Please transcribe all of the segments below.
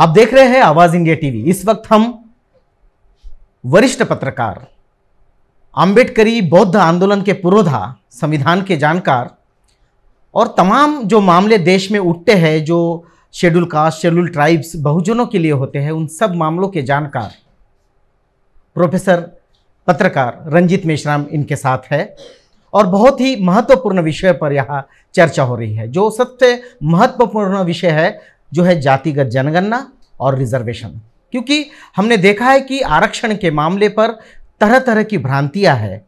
आप देख रहे हैं आवाज इंडिया टीवी इस वक्त हम वरिष्ठ पत्रकार आम्बेडकरी बौद्ध आंदोलन के पुरोधा संविधान के जानकार और तमाम जो मामले देश में उठते हैं जो शेड्यूल कास्ट शेड्यूल ट्राइब्स बहुजनों के लिए होते हैं उन सब मामलों के जानकार प्रोफेसर पत्रकार रंजित मेश्राम इनके साथ है और बहुत ही महत्वपूर्ण विषय पर यहाँ चर्चा हो रही है जो सबसे महत्वपूर्ण विषय है जो है जातिगत जनगणना और रिजर्वेशन क्योंकि हमने देखा है कि आरक्षण के मामले पर तरह तरह की भ्रांतियाँ हैं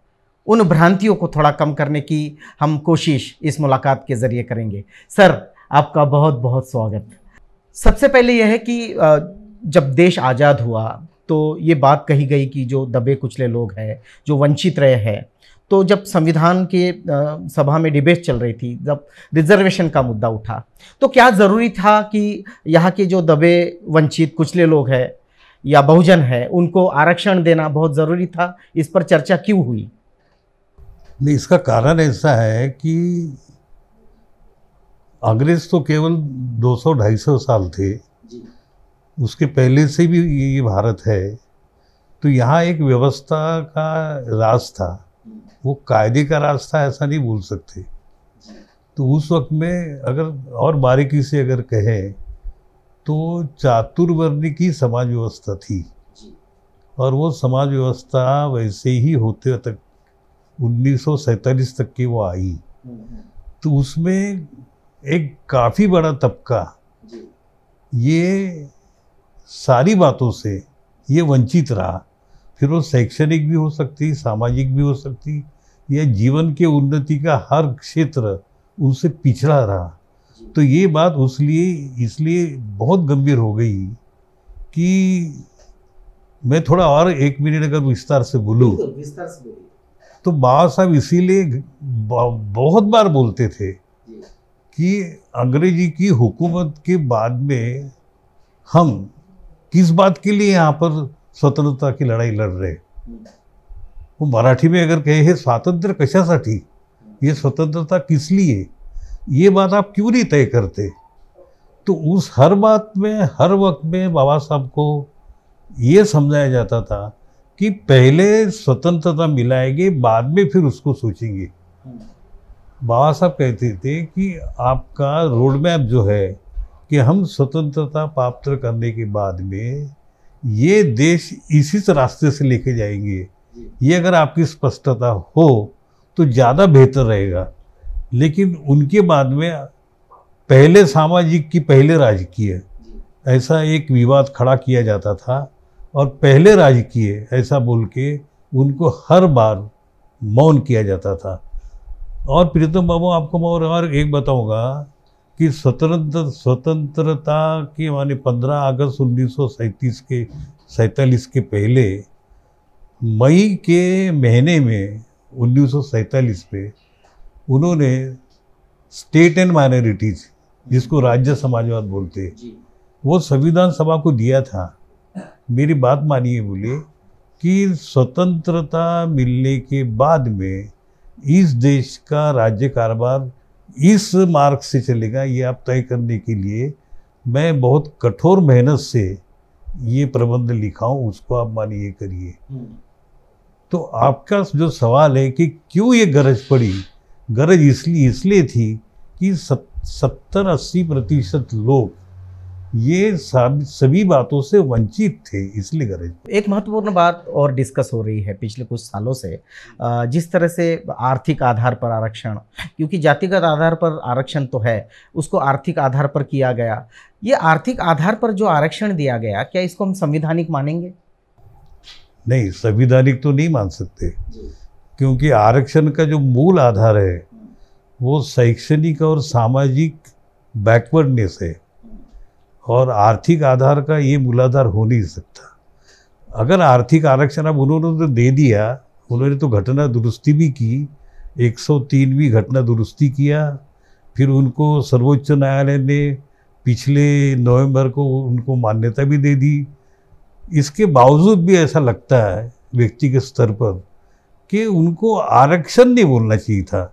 उन भ्रांतियों को थोड़ा कम करने की हम कोशिश इस मुलाकात के ज़रिए करेंगे सर आपका बहुत बहुत स्वागत सबसे पहले यह है कि जब देश आज़ाद हुआ तो ये बात कही गई कि जो दबे कुचले लोग हैं जो वंचित रहे हैं तो जब संविधान के सभा में डिबेट चल रही थी जब रिजर्वेशन का मुद्दा उठा तो क्या ज़रूरी था कि यहाँ के जो दबे वंचित कुचले लोग हैं या बहुजन है उनको आरक्षण देना बहुत ज़रूरी था इस पर चर्चा क्यों हुई नहीं इसका कारण ऐसा है कि अंग्रेज तो केवल 200-250 साल थे उसके पहले से भी ये भारत है तो यहाँ एक व्यवस्था का राज था वो कायदे का रास्ता ऐसा नहीं भूल सकते तो उस वक्त में अगर और बारीकी से अगर कहें तो चातुर्वर्णी की समाज व्यवस्था थी और वो समाज व्यवस्था वैसे ही होते तक उन्नीस तक की वो आई हम्म, हम्म। तो उसमें एक काफ़ी बड़ा तबका ये सारी बातों से ये वंचित रहा फिर वो शैक्षणिक भी हो सकती सामाजिक भी हो सकती या जीवन के उन्नति का हर क्षेत्र उनसे पिछड़ा रहा तो ये बात उस लिए इसलिए बहुत गंभीर हो गई कि मैं थोड़ा और एक मिनट अगर विस्तार से बोलूँ तो बाबा साहब इसीलिए बहुत बार बोलते थे कि अंग्रेजी की हुकूमत के बाद में हम किस बात के लिए यहाँ पर स्वतंत्रता की लड़ाई लड़ रहे वो मराठी में अगर कहे स्वतंत्र स्वातंत्र सा ये स्वतंत्रता किस लिए ये बात आप क्यों नहीं तय करते तो उस हर बात में हर वक्त में बाबा साहब को ये समझाया जाता था कि पहले स्वतंत्रता मिलाएंगे बाद में फिर उसको सोचेंगे बाबा साहब कहते थे कि आपका रोड मैप जो है कि हम स्वतंत्रता प्राप्त करने के बाद में ये देश इसी रास्ते से लेके जाएंगे ये अगर आपकी स्पष्टता हो तो ज़्यादा बेहतर रहेगा लेकिन उनके बाद में पहले सामाजिक की पहले राजकीय ऐसा एक विवाद खड़ा किया जाता था और पहले राजकीय ऐसा बोल के उनको हर बार मौन किया जाता था और प्रीतम बाबू आपको मैं और एक बताऊंगा कि स्वतंत्र स्वतंत्रता के माने 15 अगस्त उन्नीस के सैतालीस के पहले मई के महीने में उन्नीस में उन्होंने स्टेट एंड माइनॉरिटीज जिसको राज्य समाजवाद बोलते वो संविधान सभा को दिया था मेरी बात मानिए बोले कि स्वतंत्रता मिलने के बाद में इस देश का राज्य कारोबार इस मार्ग से चलेगा ये आप तय करने के लिए मैं बहुत कठोर मेहनत से ये प्रबंध लिखा हूँ उसको आप मानिए करिए हम्म। तो आपका जो सवाल है कि क्यों ये गरज पड़ी गरज इसलिए इसलिए थी कि सत्तर अस्सी प्रतिशत लोग ये सब सभी बातों से वंचित थे इसलिए करें एक महत्वपूर्ण बात और डिस्कस हो रही है पिछले कुछ सालों से जिस तरह से आर्थिक आधार पर आरक्षण क्योंकि जातिगत आधार पर आरक्षण तो है उसको आर्थिक आधार पर किया गया ये आर्थिक आधार पर जो आरक्षण दिया गया क्या इसको हम संविधानिक मानेंगे नहीं संविधानिक तो नहीं मान सकते क्योंकि आरक्षण का जो मूल आधार है वो शैक्षणिक और सामाजिक बैकवर्डनेस है और आर्थिक आधार का ये मूलाधार हो नहीं सकता अगर आर्थिक आरक्षण अब उन्होंने तो दे दिया उन्होंने तो घटना दुरुस्ती भी की 103 भी घटना दुरुस्ती किया फिर उनको सर्वोच्च न्यायालय ने पिछले नवंबर को उनको मान्यता भी दे दी इसके बावजूद भी ऐसा लगता है व्यक्ति के स्तर पर कि उनको आरक्षण नहीं बोलना चाहिए था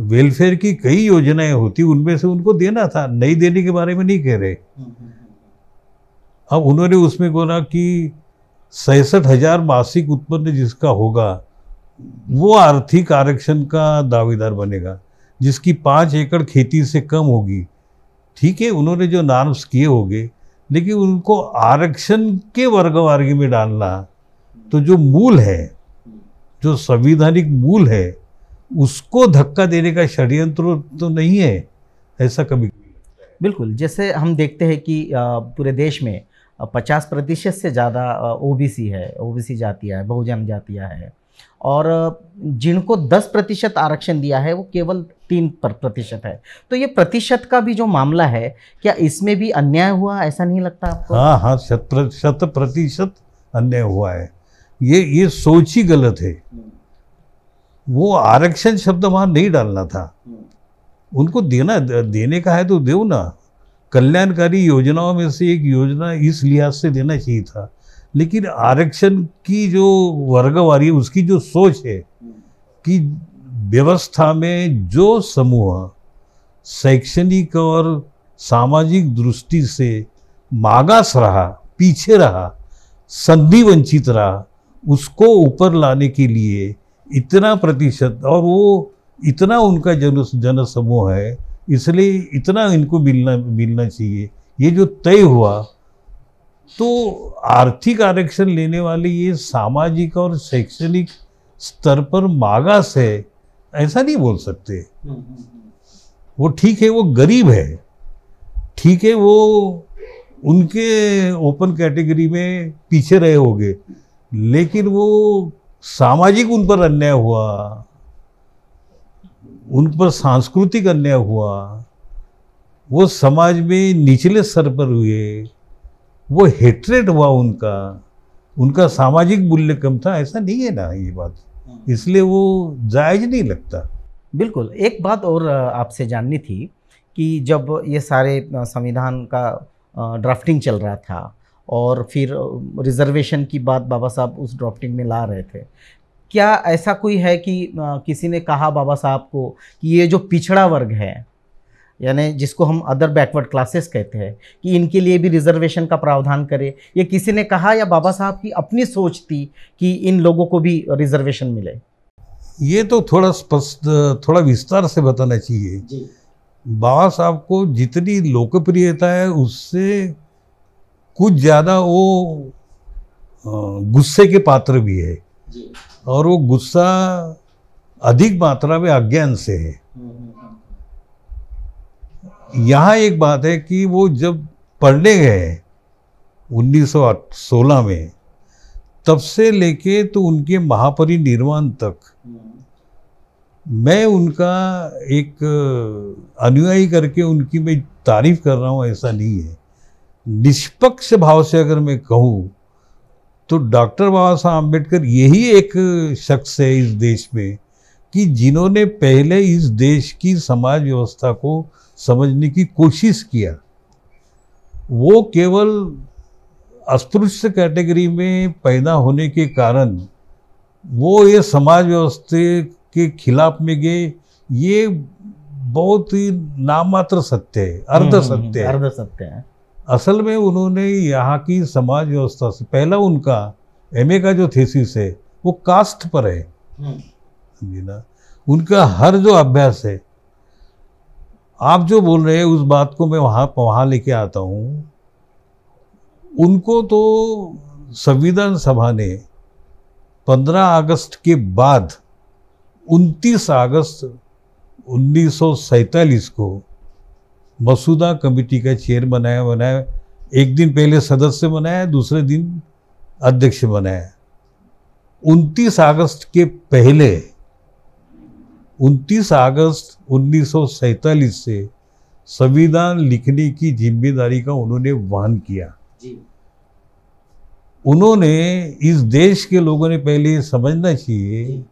वेलफेयर की कई योजनाएं होती उनमें से उनको देना था नहीं देने के बारे में नहीं कह रहे अब उन्होंने उसमें बोला कि सैसठ हजार मासिक उत्पन्न जिसका होगा वो आर्थिक आरक्षण का दावेदार बनेगा जिसकी पाँच एकड़ खेती से कम होगी ठीक है उन्होंने जो नार्म्स किए होंगे लेकिन उनको आरक्षण के वर्ग में डालना तो जो मूल है जो संवैधानिक मूल है उसको धक्का देने का षड्यंत्र तो नहीं है ऐसा कभी बिल्कुल जैसे हम देखते हैं कि पूरे देश में पचास प्रतिशत से ज़्यादा ओबीसी है ओबीसी जातियाँ है बहुजन जातियाँ है और जिनको 10 प्रतिशत आरक्षण दिया है वो केवल तीन प्रतिशत है तो ये प्रतिशत का भी जो मामला है क्या इसमें भी अन्याय हुआ ऐसा नहीं लगता आपको हाँ हाँ शत शत प्रतिशत अन्याय हुआ है ये ये सोच ही गलत है वो आरक्षण शब्द वहाँ नहीं डालना था उनको देना देने का है तो दे ना कल्याणकारी योजनाओं में से एक योजना इस लिहाज से देना चाहिए था लेकिन आरक्षण की जो वर्गवारी उसकी जो सोच है कि व्यवस्था में जो समूह शैक्षणिक और सामाजिक दृष्टि से मागास रहा पीछे रहा संधि वंचित रहा उसको ऊपर लाने के लिए इतना प्रतिशत और वो इतना उनका जन जनसमूह है इसलिए इतना इनको मिलना मिलना चाहिए ये जो तय हुआ तो आर्थिक आरक्षण लेने वाले ये सामाजिक और शैक्षणिक स्तर पर मागास है ऐसा नहीं बोल सकते वो ठीक है वो गरीब है ठीक है वो उनके ओपन कैटेगरी में पीछे रहे होंगे लेकिन वो सामाजिक उन पर अन्याय हुआ उन पर सांस्कृतिक अन्याय हुआ वो समाज में निचले स्तर पर हुए वो हेट्रेट हुआ उनका उनका सामाजिक मूल्य कम था ऐसा नहीं है ना ये बात हाँ। इसलिए वो जायज नहीं लगता बिल्कुल एक बात और आपसे जाननी थी कि जब ये सारे संविधान का ड्राफ्टिंग चल रहा था और फिर रिजर्वेशन की बात बाबा साहब उस ड्राफ्टिंग में ला रहे थे क्या ऐसा कोई है कि आ, किसी ने कहा बाबा साहब को कि ये जो पिछड़ा वर्ग है यानी जिसको हम अदर बैकवर्ड क्लासेस कहते हैं कि इनके लिए भी रिजर्वेशन का प्रावधान करें ये किसी ने कहा या बाबा साहब की अपनी सोच थी कि इन लोगों को भी रिजर्वेशन मिले ये तो थोड़ा स्पष्ट थोड़ा विस्तार से बताना चाहिए बाबा साहब को जितनी लोकप्रियता है उससे कुछ ज़्यादा वो गुस्से के पात्र भी है और वो गुस्सा अधिक मात्रा में अज्ञान से है हम्म, हम्म, हम्म। यहाँ एक बात है कि वो जब पढ़ने गए 1916 में तब से लेके तो उनके महापरिनिर्वाण तक मैं उनका एक अनुयायी करके उनकी मैं तारीफ कर रहा हूँ ऐसा नहीं है निष्पक्ष भाव से अगर मैं कहूँ तो डॉक्टर बाबा साहब अम्बेडकर यही एक शख्स है इस देश में कि जिन्होंने पहले इस देश की समाज व्यवस्था को समझने की कोशिश किया वो केवल अस्पृश्य कैटेगरी में पैदा होने के कारण वो ये समाज व्यवस्था के खिलाफ में गए ये बहुत ही नामात्र हम्म, हम्म, सत्य है अर्ध सत्य है अर्ध सत्य है असल में उन्होंने यहाँ की समाज व्यवस्था से पहला उनका एम का जो थीसिस है वो कास्ट पर है हम्म। समझी ना उनका हर जो अभ्यास है आप जो बोल रहे हैं उस बात को मैं वहाँ वहाँ लेके आता हूँ उनको तो संविधान सभा ने 15 अगस्त के बाद 29 अगस्त उन्नीस को मसूदा कमेटी का चेयर बनाया बनाया एक दिन पहले सदस्य बनाया दूसरे दिन अध्यक्ष बनाया 29 अगस्त के पहले 29 अगस्त उन्नीस से संविधान लिखने की जिम्मेदारी का उन्होंने वहन किया जी। उन्होंने इस देश के लोगों ने पहले समझना चाहिए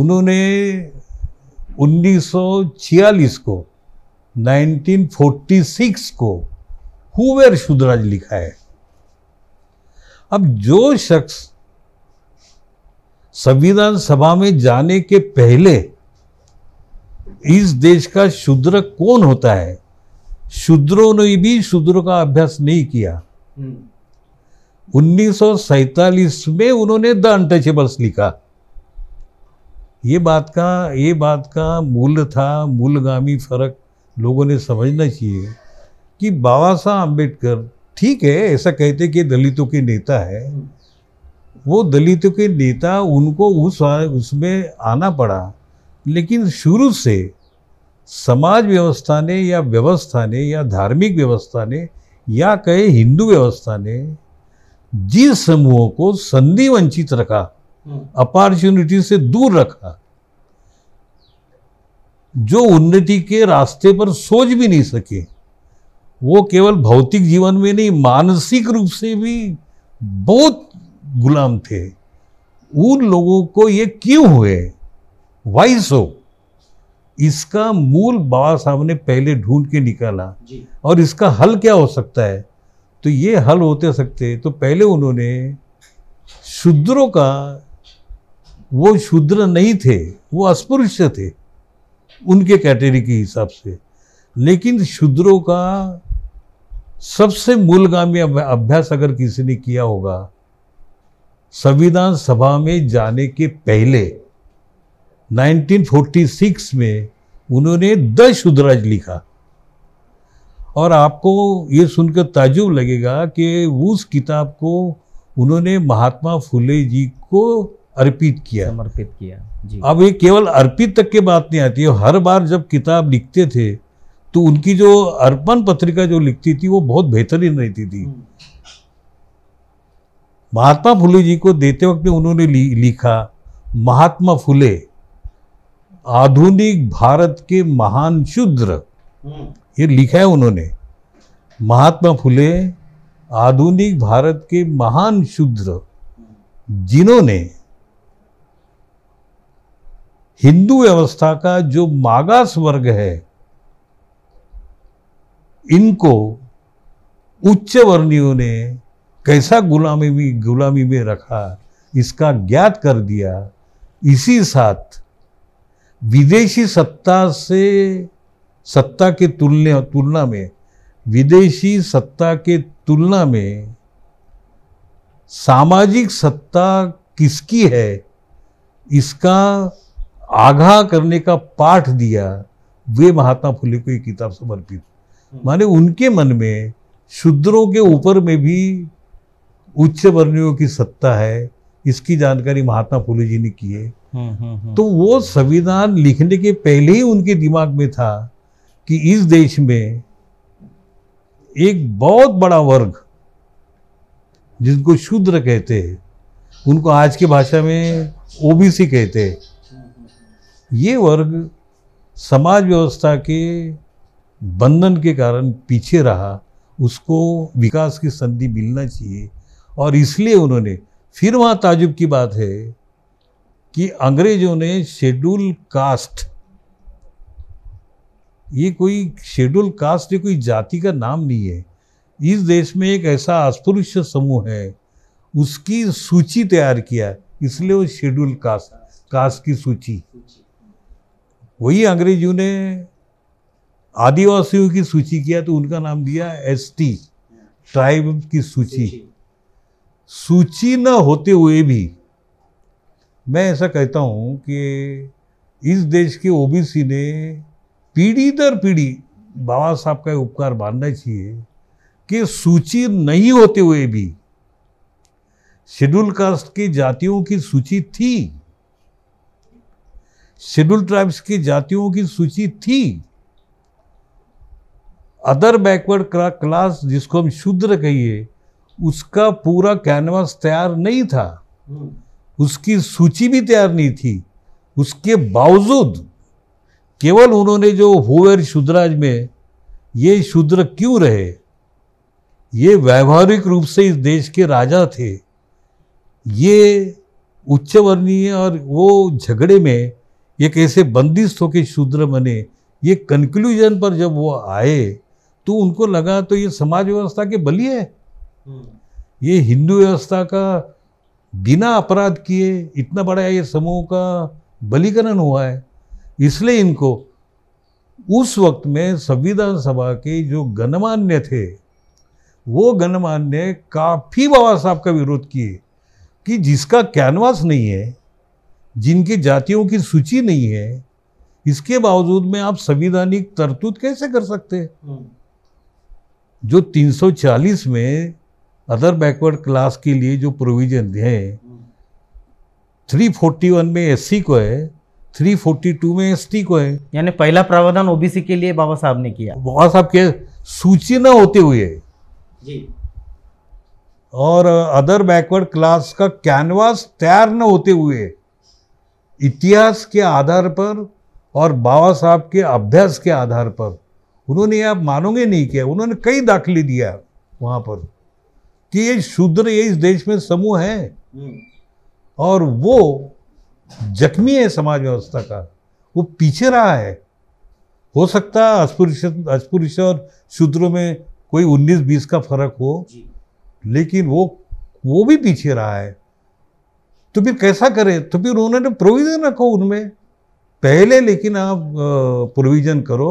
उन्होंने 1946 को 1946 को हुवेर शुद्राज लिखा है अब जो शख्स संविधान सभा में जाने के पहले इस देश का शूद्र कौन होता है शूद्रों ने भी शूद्र का अभ्यास नहीं किया हम्म। उन्नीस में उन्होंने द अनटचेबल्स लिखा ये बात का ये बात का मूल था मूलगामी फर्क लोगों ने समझना चाहिए कि बाबा साहब अम्बेडकर ठीक है ऐसा कहते कि दलितों के नेता है वो दलितों के नेता उनको उस उसमें आना पड़ा लेकिन शुरू से समाज व्यवस्था ने या व्यवस्था ने या धार्मिक व्यवस्था ने या कहे हिंदू व्यवस्था ने जिस समूहों को संधि वंचित रखा हम्म। अपॉर्चुनिटी से दूर रखा जो उन्नति के रास्ते पर सोच भी नहीं सके वो केवल भौतिक जीवन में नहीं मानसिक रूप से भी बहुत गुलाम थे उन लोगों को ये क्यों हुए वाई सो इसका मूल बाबा साहब ने पहले ढूंढ के निकाला और इसका हल क्या हो सकता है तो ये हल होते सकते तो पहले उन्होंने शूद्रों का वो शूद्र नहीं थे वो अस्पृश्य थे उनके कैटेगरी के हिसाब से लेकिन शूद्रों का सबसे मूलगामी अभ्यास अगर किसी ने किया होगा संविधान सभा में जाने के पहले 1946 में उन्होंने द शुद्राज लिखा और आपको ये सुनकर ताजुब लगेगा कि उस किताब को उन्होंने महात्मा फुले जी को अर्पित किया समर्पित किया जी अब ये केवल अर्पित तक की बात नहीं आती है हर बार जब किताब लिखते थे तो उनकी जो अर्पण पत्रिका जो लिखती थी वो बहुत बेहतरीन रहती थी हम्म। महात्मा फुले जी को देते वक्त में उन्होंने लिखा महात्मा फुले आधुनिक भारत के महान शूद्र हम्म। ये लिखा है उन्होंने महात्मा फुले आधुनिक भारत के महान शूद्र जिन्होंने हिंदू व्यवस्था का जो मागास वर्ग है इनको उच्च वर्णियों ने कैसा गुलामी में गुलामी में रखा इसका ज्ञात कर दिया इसी साथ विदेशी सत्ता से सत्ता के तुलने तुलना में विदेशी सत्ता के तुलना में सामाजिक सत्ता किसकी है इसका आगाह करने का पाठ दिया वे महात्मा फुले को ये किताब समर्पित हम्म। माने उनके मन में शूद्रों के ऊपर में भी उच्च वर्णियों की सत्ता है इसकी जानकारी महात्मा फुले जी ने की है हम्म, हम्म, तो वो संविधान लिखने के पहले ही उनके दिमाग में था कि इस देश में एक बहुत बड़ा वर्ग जिनको शूद्र कहते हैं उनको आज की भाषा में ओबीसी कहते हैं ये वर्ग समाज व्यवस्था के बंधन के कारण पीछे रहा उसको विकास की संधि मिलना चाहिए और इसलिए उन्होंने फिर वहाँ ताजुब की बात है कि अंग्रेजों ने शेड्यूल कास्ट ये कोई शेड्यूल कास्ट ये कोई जाति का नाम नहीं है इस देश में एक ऐसा अस्पृश्य समूह है उसकी सूची तैयार किया इसलिए वो शेड्यूल कास्ट कास्ट की सूची वही अंग्रेजों ने आदिवासियों की सूची किया तो उनका नाम दिया एस टी ट्राइब की सूची सूची न होते हुए भी मैं ऐसा कहता हूँ कि इस देश के ओबीसी ने पीढ़ी दर पीढ़ी बाबा साहब का उपकार मानना चाहिए कि सूची नहीं होते हुए भी शेड्यूल कास्ट की जातियों की सूची थी शेड्यूल ट्राइब्स की जातियों की सूची थी अदर बैकवर्ड क्लास जिसको हम शूद्र कहिए उसका पूरा कैनवास तैयार नहीं था उसकी सूची भी तैयार नहीं थी उसके बावजूद केवल उन्होंने जो होवेर शुद्राज में ये शूद्र क्यों रहे ये व्यवहारिक रूप से इस देश के राजा थे ये उच्चवर्णीय और वो झगड़े में ये कैसे बंदिश होके शूद्र बने ये कंक्लूजन पर जब वो आए तो उनको लगा तो ये समाज व्यवस्था के बलि है हम्म। ये हिंदू व्यवस्था का बिना अपराध किए इतना बड़ा ये समूह का बलिकरण हुआ है इसलिए इनको उस वक्त में संविधान सभा के जो गणमान्य थे वो गणमान्य काफ़ी बाबा साहब का विरोध किए कि जिसका कैनवास नहीं है जिनके जातियों की सूची नहीं है इसके बावजूद में आप संविधानिक तरतूत कैसे कर सकते हैं हम्म। जो 340 में अदर बैकवर्ड क्लास के लिए जो प्रोविजन है 341 में एससी को है 342 में एसटी को है यानी पहला प्रावधान ओबीसी के लिए बाबा साहब ने किया बाबा साहब के सूची न होते हुए जी और अदर बैकवर्ड क्लास का कैनवास तैयार न होते हुए इतिहास के आधार पर और बाबा साहब के अभ्यास के आधार पर उन्होंने आप मानोगे नहीं किया उन्होंने कई दाखिले दिया वहाँ पर कि ये शूद्र ये इस देश में समूह है हम्म। और वो जख्मी है समाज व्यवस्था का वो पीछे रहा है हो सकता है अस्पृश्य अस्पृश्य और शूद्रों में कोई 19-20 का फर्क हो लेकिन वो वो भी पीछे रहा है तो फिर कैसा करें तो फिर उन्होंने प्रोविज़न तो रखो उनमें पहले लेकिन आप प्रोविज़न करो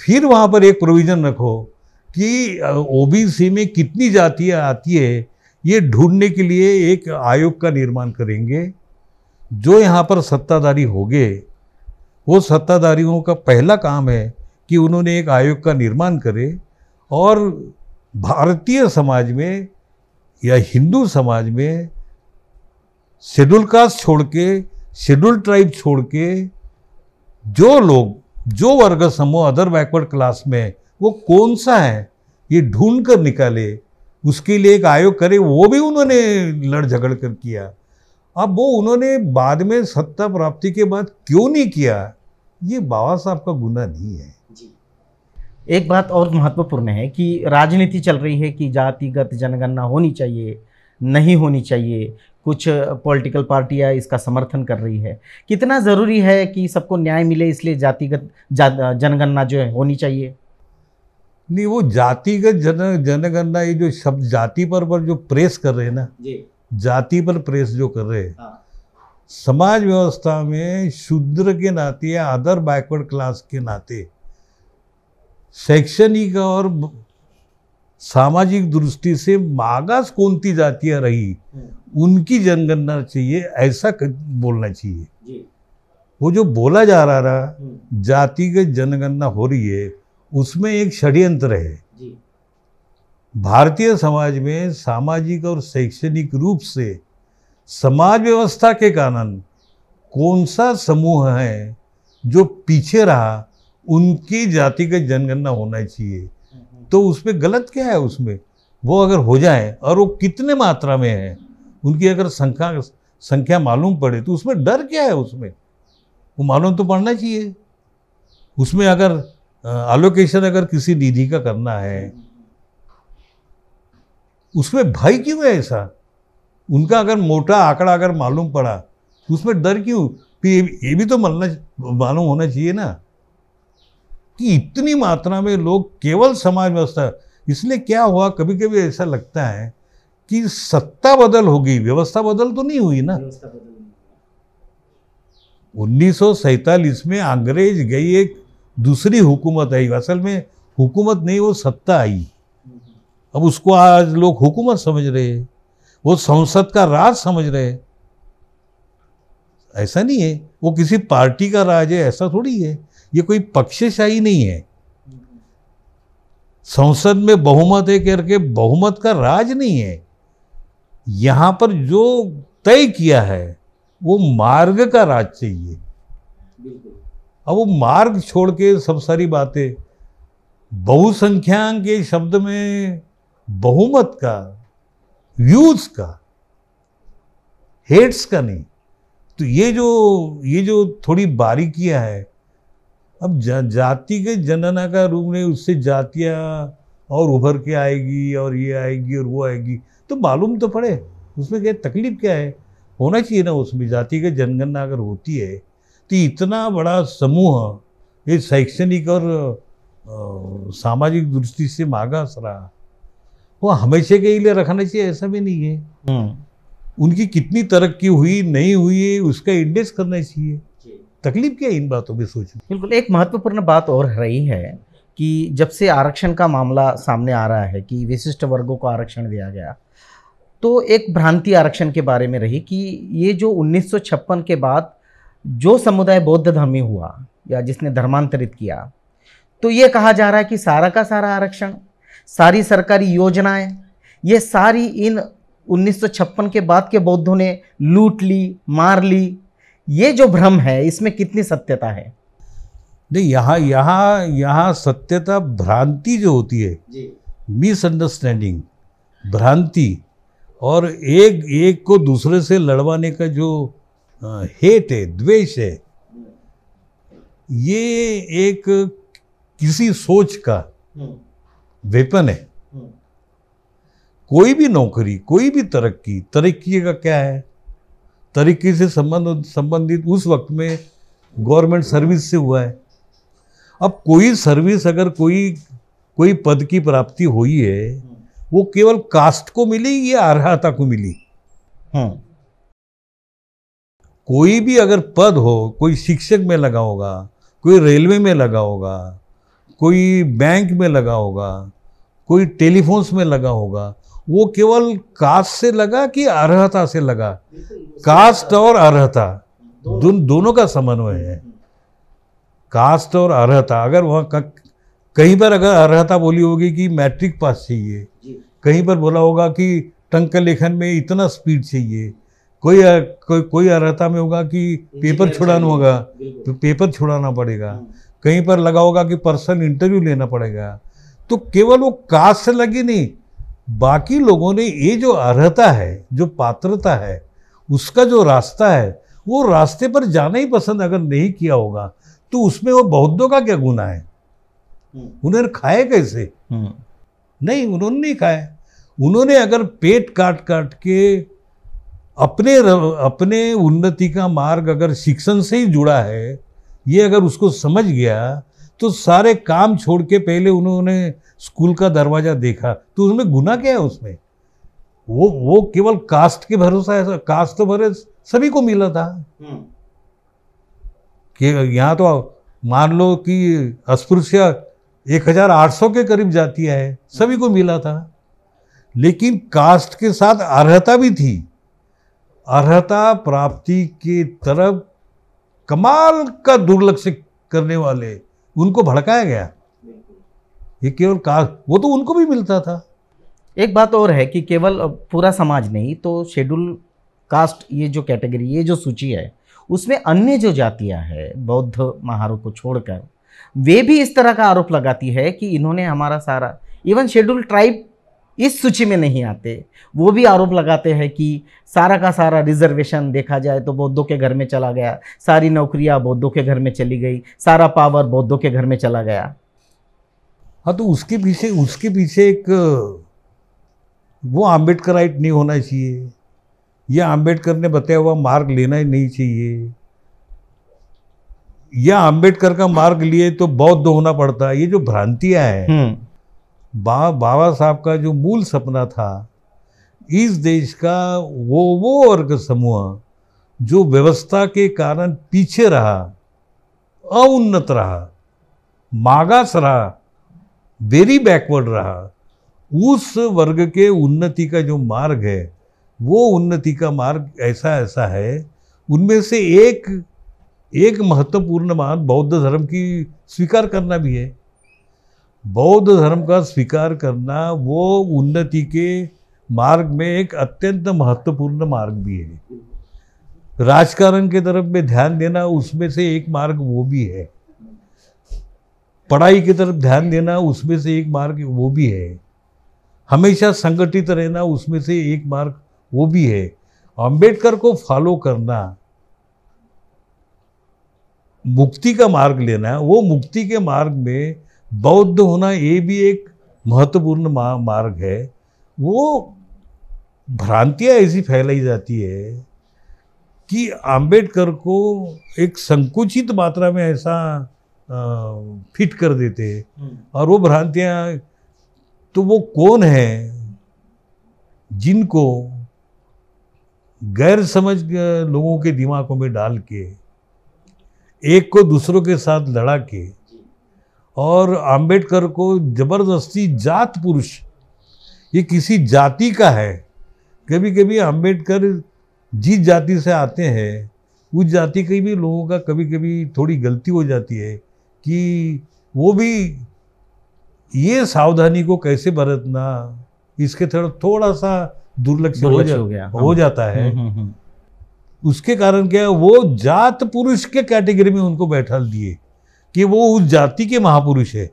फिर वहाँ पर एक प्रोविज़न रखो कि ओबीसी में कितनी जातियाँ आती है ये ढूंढने के लिए एक आयोग का निर्माण करेंगे जो यहाँ पर सत्ताधारी हो गए वो सत्ताधारियों का पहला काम है कि उन्होंने एक आयोग का निर्माण करे और भारतीय समाज में या हिंदू समाज में शेड्यूल कास्ट छोड़ के शेड्यूल ट्राइब छोड़ के जो लोग जो वर्ग समूह अदर बैकवर्ड क्लास में वो कौन सा है ये ढूंढ कर निकाले उसके लिए एक आयोग करे वो भी उन्होंने लड़ झगड़ कर किया अब वो उन्होंने बाद में सत्ता प्राप्ति के बाद क्यों नहीं किया ये बाबा साहब का गुना नहीं है एक बात और महत्वपूर्ण है कि राजनीति चल रही है कि जातिगत जनगणना होनी चाहिए नहीं होनी चाहिए कुछ पॉलिटिकल पार्टियां इसका समर्थन कर रही है कितना ज़रूरी है कि सबको न्याय मिले इसलिए जातिगत जनगणना जो है होनी चाहिए नहीं वो जातिगत जन जनगणना ये जो शब्द जाति पर पर जो प्रेस कर रहे हैं ना जाति पर प्रेस जो कर रहे हैं हाँ। समाज व्यवस्था में शूद्र के नाते या अदर बैकवर्ड क्लास के नाते शैक्षणिक और सामाजिक दृष्टि से मागास को जातियां रही हम्म। उनकी जनगणना चाहिए ऐसा बोलना चाहिए वो जो बोला जा रहा रहा हम्म। जातिगत जनगणना हो रही है उसमें एक षड्यंत्र है भारतीय समाज में सामाजिक और शैक्षणिक रूप से समाज व्यवस्था के कारण कौन सा समूह है जो पीछे रहा उनकी जातिगत जनगणना होना चाहिए तो उसमें गलत क्या है उसमें वो अगर हो जाए और वो कितने मात्रा में है उनकी अगर संख्या संख्या मालूम पड़े तो उसमें डर क्या है उसमें वो मालूम तो पड़ना चाहिए उसमें अगर आलोकेशन अगर किसी निधि का करना है उसमें भय क्यों है ऐसा उनका अगर मोटा आंकड़ा अगर मालूम पड़ा तो उसमें डर क्यों तो ये भी तो मानना मालूम होना चाहिए ना कि इतनी मात्रा में लोग केवल समाज व्यवस्था इसलिए क्या हुआ कभी कभी ऐसा लगता है कि सत्ता बदल हो गई व्यवस्था बदल तो नहीं हुई ना उन्नीस में अंग्रेज गई एक दूसरी हुकूमत आई असल में हुकूमत नहीं वो सत्ता आई हम्म। अब उसको आज लोग हुकूमत समझ रहे हैं वो संसद का राज समझ रहे हैं ऐसा नहीं है वो किसी पार्टी का राज है ऐसा थोड़ी है ये कोई पक्षशाही नहीं है संसद में बहुमत है करके बहुमत का राज नहीं है यहां पर जो तय किया है वो मार्ग का राज चाहिए अब वो मार्ग छोड़ के सब सारी बातें बहुसंख्या के शब्द में बहुमत का व्यूज का हेट्स का नहीं तो ये जो ये जो थोड़ी बारीकियां है अब जाति के जनना का रूप नहीं उससे जातियाँ और उभर के आएगी और ये आएगी और वो आएगी तो मालूम तो पड़े उसमें क्या तकलीफ क्या है होना चाहिए ना उसमें जाति के जनगणना अगर होती है तो इतना बड़ा समूह ये शैक्षणिक और सामाजिक दृष्टि से मागास रहा वो हमेशा के लिए रखना चाहिए ऐसा भी नहीं है हम्म। उनकी कितनी तरक्की हुई नहीं हुई उसका इंडेक्स करना चाहिए तकलीफ क्या इन बातों में सोच बिल्कुल एक महत्वपूर्ण बात और रही है कि जब से आरक्षण का मामला सामने आ रहा है कि विशिष्ट वर्गों को आरक्षण दिया गया तो एक भ्रांति आरक्षण के बारे में रही कि ये जो उन्नीस के बाद जो समुदाय बौद्ध धर्मी हुआ या जिसने धर्मांतरित किया तो ये कहा जा रहा है कि सारा का सारा आरक्षण सारी सरकारी योजनाएं ये सारी इन 1956 के बाद के बौद्धों ने लूट ली मार ली ये जो भ्रम है इसमें कितनी सत्यता है नहीं यहाँ यहाँ यहाँ सत्यता भ्रांति जो होती है मिसअंडरस्टैंडिंग भ्रांति और एक एक को दूसरे से लड़वाने का जो हेट है द्वेष है ये एक किसी सोच का वेपन हम्म। है हम्म। कोई भी नौकरी कोई भी तरक्की तरक्की का क्या है तरीके से संबंध संबंधित उस वक्त में गवर्नमेंट सर्विस से हुआ है अब कोई सर्विस अगर कोई कोई पद की प्राप्ति हुई है वो केवल कास्ट को मिली या अर्हता को मिली हाँ कोई भी अगर पद हो कोई शिक्षक में लगा होगा कोई रेलवे में लगा होगा कोई बैंक में लगा होगा कोई टेलीफोन्स में लगा होगा वो केवल कास्ट से लगा कि अर्हता से लगा कास्ट और अर्हता दोन, दोनों का समन्वय है कास्ट और अर्हता अगर वहाँ कहीं पर अगर अर्हता बोली होगी कि मैट्रिक पास चाहिए कहीं पर बोला होगा कि टंक लेखन में इतना स्पीड चाहिए कोई कोई कोई अर्हता में होगा कि पेपर छुड़ाना होगा तो पेपर छुड़ाना पड़ेगा हाँ। कहीं पर लगा होगा कि पर्सनल इंटरव्यू लेना पड़ेगा तो केवल वो कास्ट से लगी नहीं बाकी लोगों ने ये जो अर्हता है जो पात्रता है उसका जो रास्ता है वो रास्ते पर जाना ही पसंद अगर नहीं किया होगा तो उसमें वो बौद्धों का क्या गुना है हम्म। उन्होंने खाए कैसे हम्म। नहीं उन्होंने नहीं खाए उन्होंने अगर पेट काट काट के अपने अपने उन्नति का मार्ग अगर शिक्षण से ही जुड़ा है ये अगर उसको समझ गया तो सारे काम छोड़ के पहले उन्होंने स्कूल का दरवाज़ा देखा तो उसमें गुना क्या है उसमें वो वो केवल कास्ट के भरोसा है कास्ट तो भरे सभी को मिला था हम्म। कि यहाँ तो मान लो कि अस्पृश्य एक हजार आठ सौ के करीब जाती है सभी को मिला था लेकिन कास्ट के साथ अर्हता भी थी अर्हता प्राप्ति के तरफ कमाल का दुर्लक्ष करने वाले उनको भड़काया गया ये केवल का वो तो उनको भी मिलता था एक बात और है कि केवल पूरा समाज नहीं तो शेड्यूल कास्ट ये जो कैटेगरी ये जो सूची है उसमें अन्य जो जातियां हैं बौद्ध महारों को छोड़कर वे भी इस तरह का आरोप लगाती है कि इन्होंने हमारा सारा इवन शेड्यूल ट्राइब इस सूची में नहीं आते वो भी आरोप लगाते हैं कि सारा का सारा रिजर्वेशन देखा जाए तो बौद्धों के घर में चला गया सारी नौकरियां बौद्धों के घर में चली गई सारा पावर बौद्धों के घर में चला गया हाँ तो उसके पीछे उसके पीछे एक वो आम्बेडकराइट नहीं होना चाहिए या आम्बेडकर ने बताया हुआ मार्ग लेना ही नहीं चाहिए या आम्बेडकर का मार्ग लिए तो बौद्ध होना पड़ता ये जो भ्रांतियाँ हैं हम्म। बा, बाबा साहब का जो मूल सपना था इस देश का वो वो वर्ग समूह जो व्यवस्था के कारण पीछे रहा अउन्नत रहा मागास रहा वेरी बैकवर्ड रहा उस वर्ग के उन्नति का जो मार्ग है वो उन्नति का मार्ग ऐसा ऐसा है उनमें से एक एक महत्वपूर्ण मान बौद्ध धर्म की स्वीकार करना भी है बौद्ध धर्म का स्वीकार करना वो उन्नति के मार्ग में एक अत्यंत महत्वपूर्ण मार्ग भी है राजकारण के तरफ में ध्यान देना उसमें से एक मार्ग वो भी है पढ़ाई की तरफ ध्यान देना उसमें से एक मार्ग वो भी है हमेशा संगठित रहना उसमें से एक मार्ग वो भी है अंबेडकर को फॉलो करना मुक्ति का मार्ग लेना वो मुक्ति के मार्ग में बौद्ध होना ये भी एक महत्वपूर्ण मार्ग है वो भ्रांतियाँ ऐसी फैलाई जाती है कि आम्बेडकर को एक संकुचित मात्रा में ऐसा फिट कर देते हम्म। और वो भ्रांतियाँ तो वो कौन है जिनको गैर समझ लोगों के दिमागों में डाल के एक को दूसरों के साथ लड़ा के और आम्बेडकर को जबरदस्ती जात पुरुष ये किसी जाति का है कभी कभी आम्बेडकर जिस जाति से आते हैं उस जाति के भी लोगों का कभी कभी थोड़ी गलती हो जाती है कि वो भी ये सावधानी को कैसे बरतना इसके थोड़ा थोड़ा सा दुर्लक्ष हो, जा, हो गया हो हाँ। जाता है हम्म, हम्म, हम्म। उसके कारण क्या है वो जात पुरुष के कैटेगरी में उनको बैठा दिए कि वो उस जाति के महापुरुष है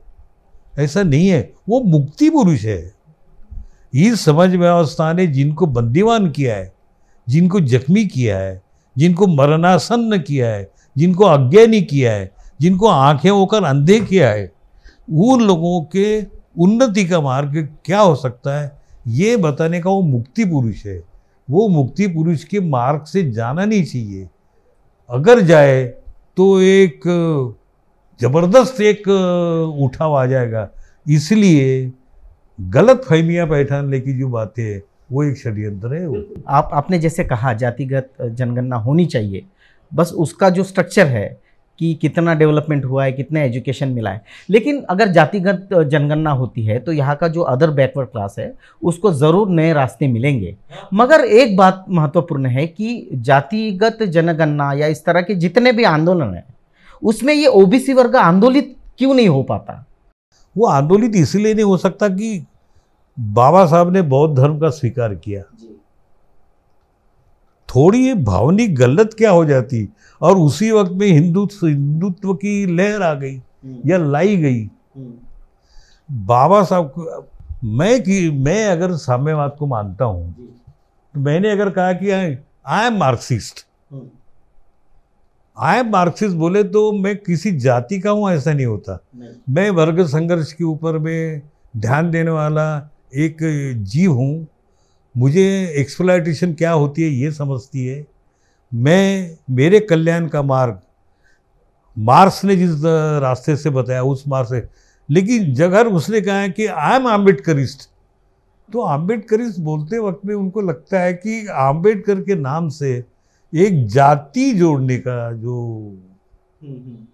ऐसा नहीं है वो मुक्ति पुरुष है इस समाज व्यवस्था ने जिनको बंदीवान किया है जिनको जख्मी किया है जिनको मरणासन्न किया है जिनको अज्ञानी किया है जिनको आंखें होकर अंधे किया है उन लोगों के उन्नति का मार्ग क्या हो सकता है ये बताने का वो मुक्ति पुरुष है वो मुक्ति पुरुष के मार्ग से जाना नहीं चाहिए अगर जाए तो एक ज़बरदस्त एक उठाव आ जाएगा इसलिए गलत फहमियाँ पहचानने की जो बातें है वो एक षड्यंत्र है आप आपने जैसे कहा जातिगत जनगणना होनी चाहिए बस उसका जो स्ट्रक्चर है कि कितना डेवलपमेंट हुआ है कितना एजुकेशन मिला है लेकिन अगर जातिगत जनगणना होती है तो यहाँ का जो अदर बैकवर्ड क्लास है उसको ज़रूर नए रास्ते मिलेंगे मगर एक बात महत्वपूर्ण है कि जातिगत जनगणना या इस तरह के जितने भी आंदोलन हैं उसमें ये ओ वर्ग आंदोलित क्यों नहीं हो पाता वो आंदोलित इसीलिए नहीं हो सकता कि बाबा साहब ने बौद्ध धर्म का स्वीकार किया थोड़ी ये भावनी गलत क्या हो जाती और उसी वक्त में हिंदू हिंदुत्व की लहर आ गई हम्म। या लाई गई हम्म। बाबा साहब मैं कि मैं अगर साम्यवाद को मानता हूं तो मैंने अगर कहा कि I am Marxist hmm. I am Marxist बोले तो मैं किसी जाति का हूं ऐसा नहीं होता मैं वर्ग संघर्ष के ऊपर में ध्यान देने वाला एक जीव हूं मुझे एक्सप्लाइटेशन क्या होती है ये समझती है मैं मेरे कल्याण का मार्ग मार्स ने जिस रास्ते से बताया उस मार्ग से लेकिन जगहर उसने कहा है कि आई एम आम्बेडकरिस्ट तो आम्बेडकरिस्ट बोलते वक्त में उनको लगता है कि आम्बेडकर के नाम से एक जाति जोड़ने का जो आ, हम्म, हम्म।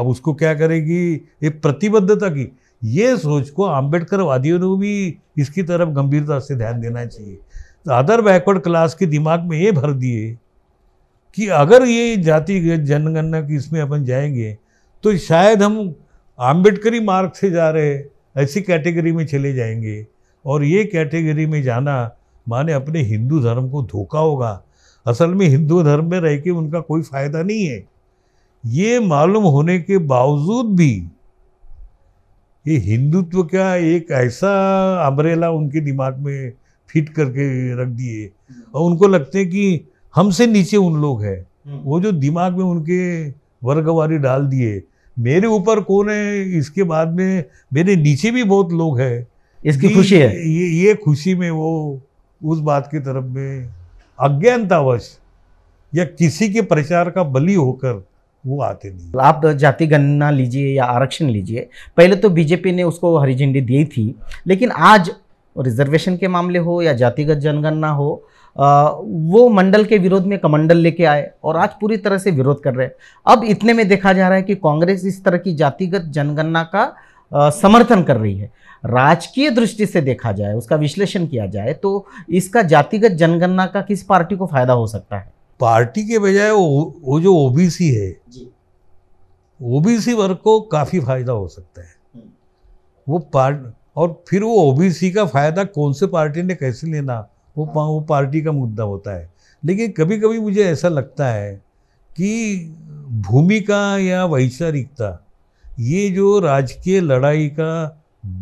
अब उसको क्या करेगी एक प्रतिबद्धता की ये सोच को आम्बेडकर वादियों ने भी इसकी तरफ गंभीरता से ध्यान देना चाहिए तो अदर बैकवर्ड क्लास के दिमाग में ये भर दिए कि अगर ये जाति जनगणना की इसमें अपन जाएंगे तो शायद हम आम्बेडकरी मार्ग से जा रहे ऐसी कैटेगरी में चले जाएंगे और ये कैटेगरी में जाना माने अपने हिंदू धर्म को धोखा होगा असल में हिंदू धर्म में रह के उनका कोई फ़ायदा नहीं है ये मालूम होने के बावजूद भी ये हिंदुत्व का एक ऐसा अम्ब्रेला उनके दिमाग में फिट करके रख दिए हम्म। और उनको लगते हैं कि हमसे नीचे उन लोग हैं हम्म। वो जो दिमाग में उनके वर्गवारी डाल दिए मेरे ऊपर कौन है इसके बाद में मेरे नीचे भी बहुत लोग हैं इसकी खुशी है ये ये खुशी में वो उस बात की तरफ में अज्ञानतावश या किसी के प्रचार का बलि होकर वो आते नहीं आप जाति गणना लीजिए या आरक्षण लीजिए पहले तो बीजेपी ने उसको हरी झंडी दी थी लेकिन आज रिजर्वेशन के मामले हो या जातिगत जनगणना हो आ, वो मंडल के विरोध में कमंडल लेके आए और आज पूरी तरह से विरोध कर रहे हैं अब इतने में देखा जा रहा है कि कांग्रेस इस तरह की जातिगत जनगणना का आ, समर्थन कर रही है राजकीय दृष्टि से देखा जाए उसका विश्लेषण किया जाए तो इसका जातिगत जनगणना का किस पार्टी को फायदा हो सकता है पार्टी के बजाय वो, वो जो ओबीसी है ओबीसी वर्ग को काफ़ी फायदा हो सकता है हम्म। वो पार्ट और फिर वो ओबीसी का फायदा कौन से पार्टी ने कैसे लेना वो हाँ। पा, वो पार्टी का मुद्दा होता है लेकिन कभी कभी मुझे ऐसा लगता है कि भूमिका या वैचारिकता ये जो राजकीय लड़ाई का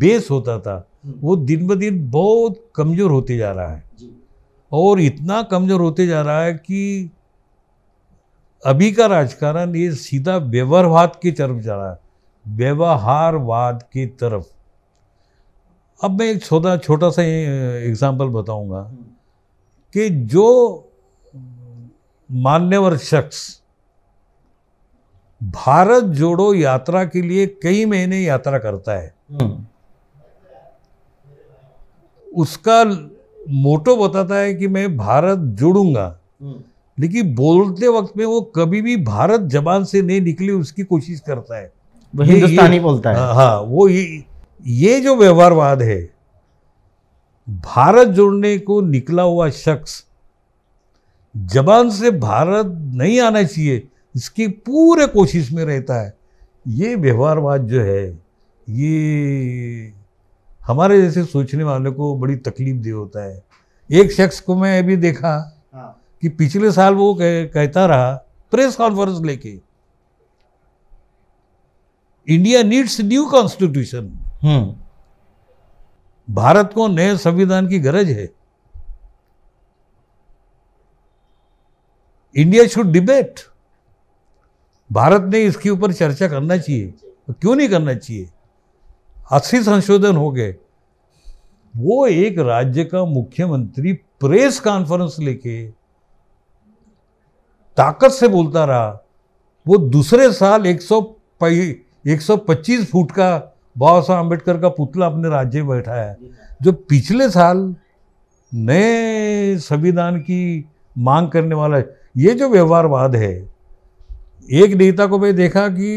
बेस होता था हम्म। वो दिन ब दिन बहुत कमज़ोर होते जा रहा है और इतना कमज़ोर होते जा रहा है कि अभी का राजकारण ये सीधा व्यवहारवाद की तरफ जा रहा है व्यवहारवाद की तरफ अब मैं एक छोटा छोटा सा एग्जाम्पल बताऊंगा कि जो मान्यवर शख्स भारत जोड़ो यात्रा के लिए कई महीने यात्रा करता है हम्म। उसका मोटो बताता है कि मैं भारत जोड़ूंगा हम्म। लेकिन बोलते वक्त में वो कभी भी भारत जबान से नहीं निकली उसकी कोशिश करता है वो हिंदुस्तानी बोलता है हाँ, हाँ वो ये ये जो व्यवहारवाद है भारत जोड़ने को निकला हुआ शख्स जबान से भारत नहीं आना चाहिए इसकी पूरे कोशिश में रहता है ये व्यवहारवाद जो है ये हमारे जैसे सोचने वाले को बड़ी तकलीफ दे होता है एक शख्स को मैं अभी देखा हाँ। कि पिछले साल वो कह, कहता रहा प्रेस कॉन्फ्रेंस लेके India needs new constitution hmm. Bharat को नए संविधान की गरज है इंडिया शुड डिबेट भारत ने इसके ऊपर चर्चा करना चाहिए क्यों नहीं करना चाहिए अस्सी संशोधन हो गए वो एक राज्य का मुख्यमंत्री प्रेस कॉन्फ्रेंस लेके ताकत से बोलता रहा वो दूसरे साल एक सौ एक सौ पच्चीस फुट का बाबा साहब अम्बेडकर का पुतला अपने राज्य में बैठा है जो पिछले साल नए संविधान की मांग करने वाला है ये जो व्यवहारवाद है एक नेता को मैं देखा कि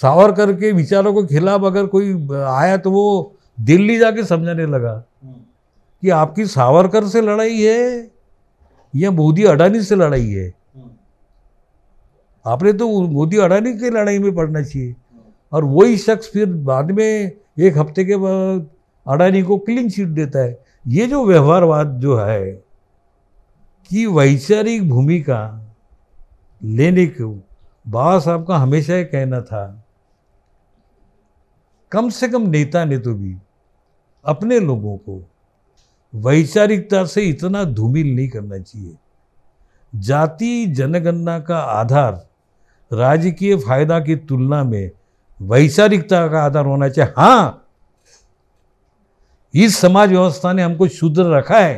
सावरकर के विचारों के खिलाफ अगर कोई आया तो वो दिल्ली जाके समझाने लगा कि आपकी सावरकर से लड़ाई है या मोदी अडानी से लड़ाई है आपने तो मोदी अडानी की लड़ाई में पड़ना चाहिए और वही शख्स फिर बाद में एक हफ्ते के बाद अडानी को क्लीन चिट देता है ये जो व्यवहारवाद जो है कि वैचारिक भूमिका लेने को बाबा साहब का हमेशा ये कहना था कम से कम नेता ने तो भी अपने लोगों को वैचारिकता से इतना धूमिल नहीं करना चाहिए जाति जनगणना का आधार राजकीय फायदा की तुलना में वैचारिकता का आधार होना चाहिए हाँ इस समाज व्यवस्था ने हमको शुद्ध रखा है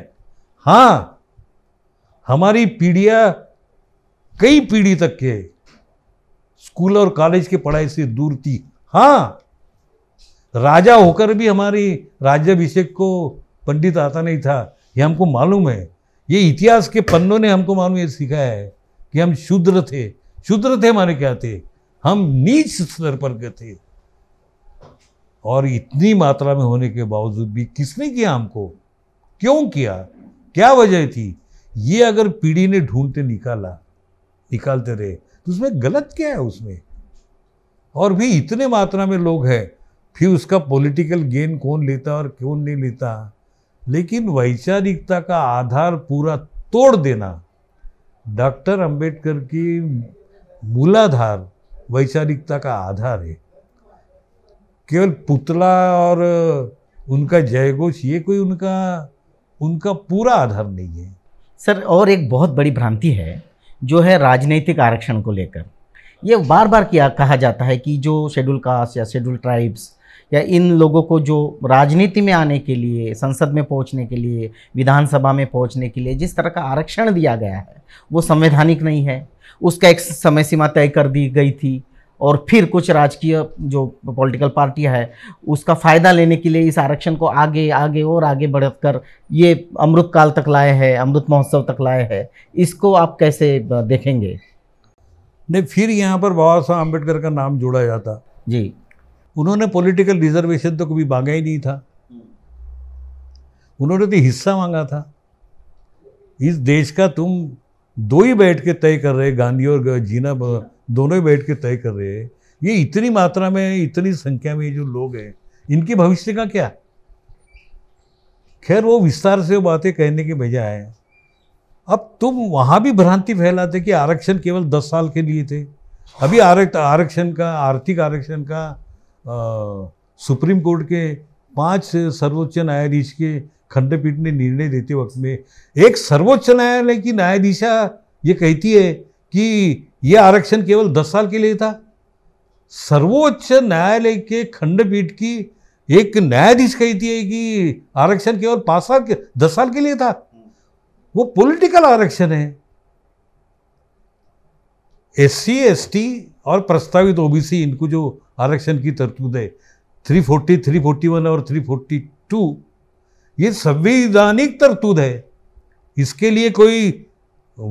हाँ हमारी पीढ़ियाँ कई पीढ़ी तक के स्कूल और कॉलेज की पढ़ाई से दूर थी हाँ राजा होकर भी हमारी राज्यभिषेक को पंडित आता नहीं था ये हमको मालूम है ये इतिहास के पन्नों ने हमको मालूम ये सिखाया है कि हम शूद्र थे शूद्र थे हमारे क्या थे हम नीच स्तर पर गए थे और इतनी मात्रा में होने के बावजूद भी किसने किया हमको क्यों किया क्या वजह थी ये अगर पीढ़ी ने ढूंढते निकाला निकालते रहे तो उसमें गलत क्या है उसमें और भी इतने मात्रा में लोग हैं फिर उसका पॉलिटिकल गेन कौन लेता और कौन नहीं लेता लेकिन वैचारिकता का आधार पूरा तोड़ देना डॉक्टर अंबेडकर की मूलाधार वैचारिकता का आधार है केवल पुतला और उनका जयघोष ये कोई उनका उनका पूरा आधार नहीं है सर और एक बहुत बड़ी भ्रांति है जो है राजनीतिक आरक्षण को लेकर ये बार बार किया कहा जाता है कि जो शेड्यूल कास्ट या शेड्यूल ट्राइब्स या इन लोगों को जो राजनीति में आने के लिए संसद में पहुंचने के लिए विधानसभा में पहुंचने के लिए जिस तरह का आरक्षण दिया गया है वो संवैधानिक नहीं है उसका एक समय सीमा तय कर दी गई थी और फिर कुछ राजकीय जो पॉलिटिकल पार्टियां है उसका फ़ायदा लेने के लिए इस आरक्षण को आगे आगे और आगे बढ़ कर ये अमृत काल तक लाए हैं अमृत महोत्सव तक लाए हैं इसको आप कैसे देखेंगे नहीं फिर यहाँ पर बाबा साहब अम्बेडकर का नाम जोड़ा जाता जी उन्होंने पॉलिटिकल रिजर्वेशन तो कभी मांगा ही नहीं था उन्होंने तो हिस्सा मांगा था इस देश का तुम दो ही बैठ के तय कर रहे गांधी और जीना दोनों ही बैठ के तय कर रहे हैं ये इतनी मात्रा में इतनी संख्या में जो लोग हैं इनके भविष्य का क्या खैर वो विस्तार से वो बातें कहने के बजाय अब तुम वहाँ भी भ्रांति फैलाते कि आरक्षण केवल दस साल के लिए थे अभी आरक्षण का आर्थिक आरक्षण का आ, सुप्रीम कोर्ट के पांच सर्वोच्च न्यायाधीश के खंडपीठ ने निर्णय देते वक्त में एक सर्वोच्च न्यायालय की न्यायाधीशा ये कहती है कि यह आरक्षण केवल दस साल के लिए था सर्वोच्च न्यायालय के खंडपीठ की एक न्यायाधीश कहती है कि आरक्षण केवल पांच साल के दस साल के लिए था वो पॉलिटिकल आरक्षण है एस सी एस टी और प्रस्तावित ओबीसी इनको जो आरक्षण की तरतूद है three three forty forty one और थ्री फोर्टी टू ये संवैधानिक तरतूद है इसके लिए कोई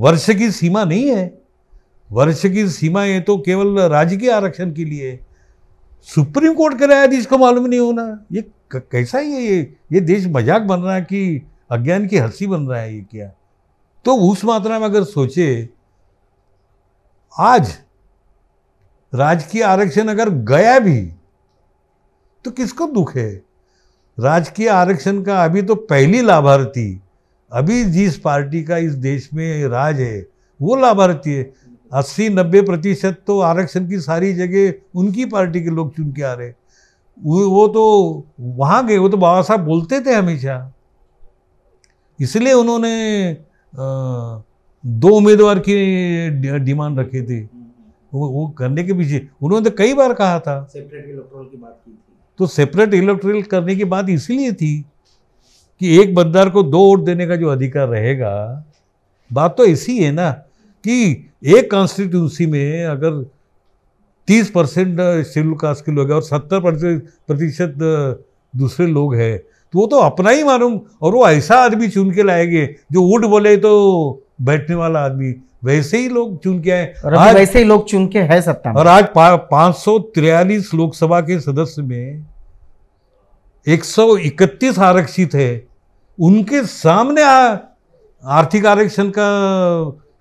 वर्ष की सीमा नहीं है वर्ष की सीमाएं तो केवल राजकीय आरक्षण के लिए सुप्रीम कोर्ट के न्यायाधीश को मालूम नहीं होना ये कैसा ही है ये ये देश मजाक बन रहा है कि अज्ञान की हंसी बन रहा है ये क्या तो उस मात्रा में अगर सोचे आज राजकीय आरक्षण अगर गया भी तो किसको दुख है राजकीय आरक्षण का अभी तो पहली लाभार्थी अभी जिस पार्टी का इस देश में राज है वो लाभार्थी है अस्सी नब्बे प्रतिशत तो आरक्षण की सारी जगह उनकी पार्टी के लोग चुन के आ रहे वो वो तो वहाँ गए वो तो बाबा साहब बोलते थे हमेशा इसलिए उन्होंने दो उम्मीदवार की डिमांड रखे थे वो वो करने के पीछे उन्होंने तो कई बार कहा था सेपरेट इलेक्ट्रोल की बात की थी तो सेपरेट इलेक्ट्रोल करने की बात इसलिए थी कि एक मतदार को दो वोट देने का जो अधिकार रहेगा बात तो ऐसी है ना कि एक कॉन्स्टिट्यूंसी में अगर 30 परसेंट शेड्यूल कास्ट के लोग हैं और 70 प्रतिशत दूसरे लोग हैं तो वो तो अपना ही मालूम और वो ऐसा आदमी चुन के लाएंगे जो वोट बोले तो बैठने वाला आदमी वैसे ही लोग चुन के आए वैसे ही लोग चुन के है सत्ता और आज पांच सौ लोकसभा के सदस्य में 131 आरक्षित है उनके सामने आ, आर्थिक आरक्षण का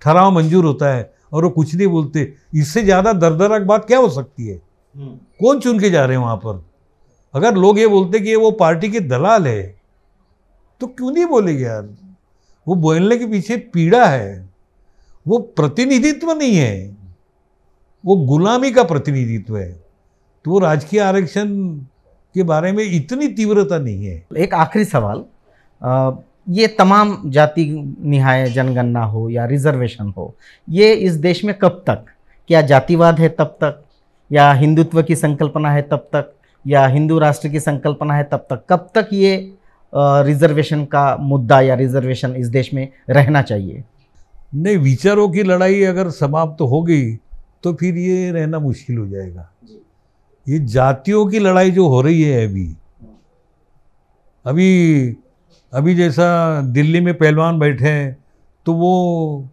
ठराव मंजूर होता है और वो कुछ नहीं बोलते इससे ज़्यादा दर्दनाक बात क्या हो सकती है हम्म। कौन चुन के जा रहे हैं वहाँ पर अगर लोग ये बोलते कि ये वो पार्टी के दलाल है तो क्यों नहीं बोलेंगे यार वो बोलने के पीछे पीड़ा है वो प्रतिनिधित्व नहीं है वो गुलामी का प्रतिनिधित्व है तो वो राजकीय आरक्षण के बारे में इतनी तीव्रता नहीं है एक आखिरी सवाल ये तमाम जाति निहाय जनगणना हो या रिजर्वेशन हो ये इस देश में कब तक क्या जातिवाद है तब तक या हिंदुत्व की संकल्पना है तब तक या हिंदू राष्ट्र की संकल्पना है तब तक कब तक ये रिजर्वेशन का मुद्दा या रिजर्वेशन इस देश में रहना चाहिए नहीं विचारों की लड़ाई अगर समाप्त तो हो गई तो फिर ये रहना मुश्किल हो जाएगा ये जातियों की लड़ाई जो हो रही है अभी अभी अभी जैसा दिल्ली में पहलवान बैठे हैं तो वो